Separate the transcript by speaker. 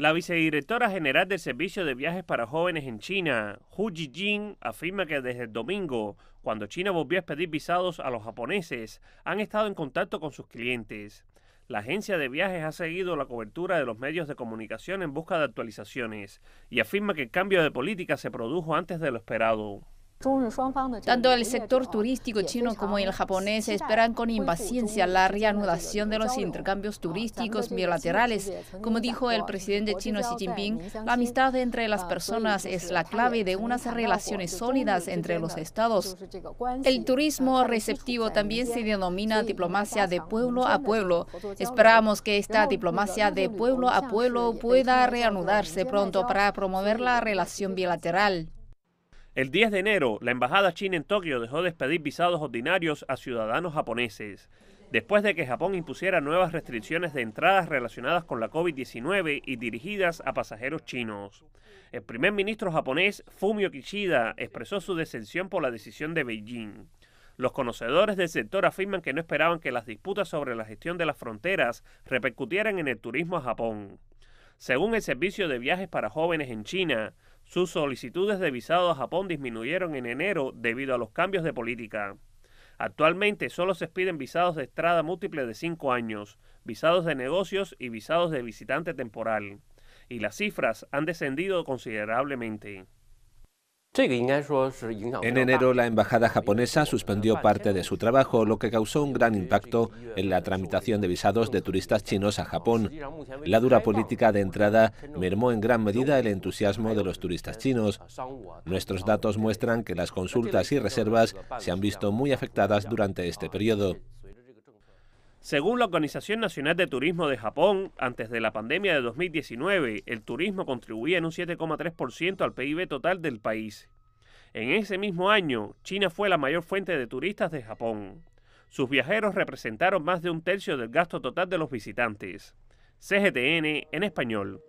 Speaker 1: La vicedirectora general del Servicio de Viajes para Jóvenes en China, Hu Jijin, afirma que desde el domingo, cuando China volvió a pedir visados a los japoneses, han estado en contacto con sus clientes. La agencia de viajes ha seguido la cobertura de los medios de comunicación en busca de actualizaciones y afirma que el cambio de política se produjo antes de lo esperado.
Speaker 2: Tanto el sector turístico chino como el japonés esperan con impaciencia la reanudación de los intercambios turísticos bilaterales. Como dijo el presidente chino Xi Jinping, la amistad entre las ah, personas es la clave de unas relaciones sólidas entre los estados. El turismo receptivo también se denomina diplomacia de pueblo a pueblo. Esperamos que esta diplomacia de pueblo a pueblo pueda reanudarse pronto para promover la relación bilateral.
Speaker 1: El 10 de enero, la Embajada China en Tokio dejó de expedir visados ordinarios a ciudadanos japoneses, después de que Japón impusiera nuevas restricciones de entradas relacionadas con la COVID-19 y dirigidas a pasajeros chinos. El primer ministro japonés, Fumio Kishida, expresó su decepción por la decisión de Beijing. Los conocedores del sector afirman que no esperaban que las disputas sobre la gestión de las fronteras repercutieran en el turismo a Japón. Según el Servicio de Viajes para Jóvenes en China, sus solicitudes de visado a Japón disminuyeron en enero debido a los cambios de política. Actualmente solo se piden visados de estrada múltiple de cinco años, visados de negocios y visados de visitante temporal, y las cifras han descendido considerablemente. En enero,
Speaker 3: la embajada japonesa suspendió parte de su trabajo, lo que causó un gran impacto en la tramitación de visados de turistas chinos a Japón. La dura política de entrada mermó en gran medida el entusiasmo de los turistas chinos. Nuestros datos muestran que las consultas y reservas se han visto muy afectadas durante este periodo.
Speaker 1: Según la Organización Nacional de Turismo de Japón, antes de la pandemia de 2019, el turismo contribuía en un 7,3% al PIB total del país. En ese mismo año, China fue la mayor fuente de turistas de Japón. Sus viajeros representaron más de un tercio del gasto total de los visitantes. CGTN en español.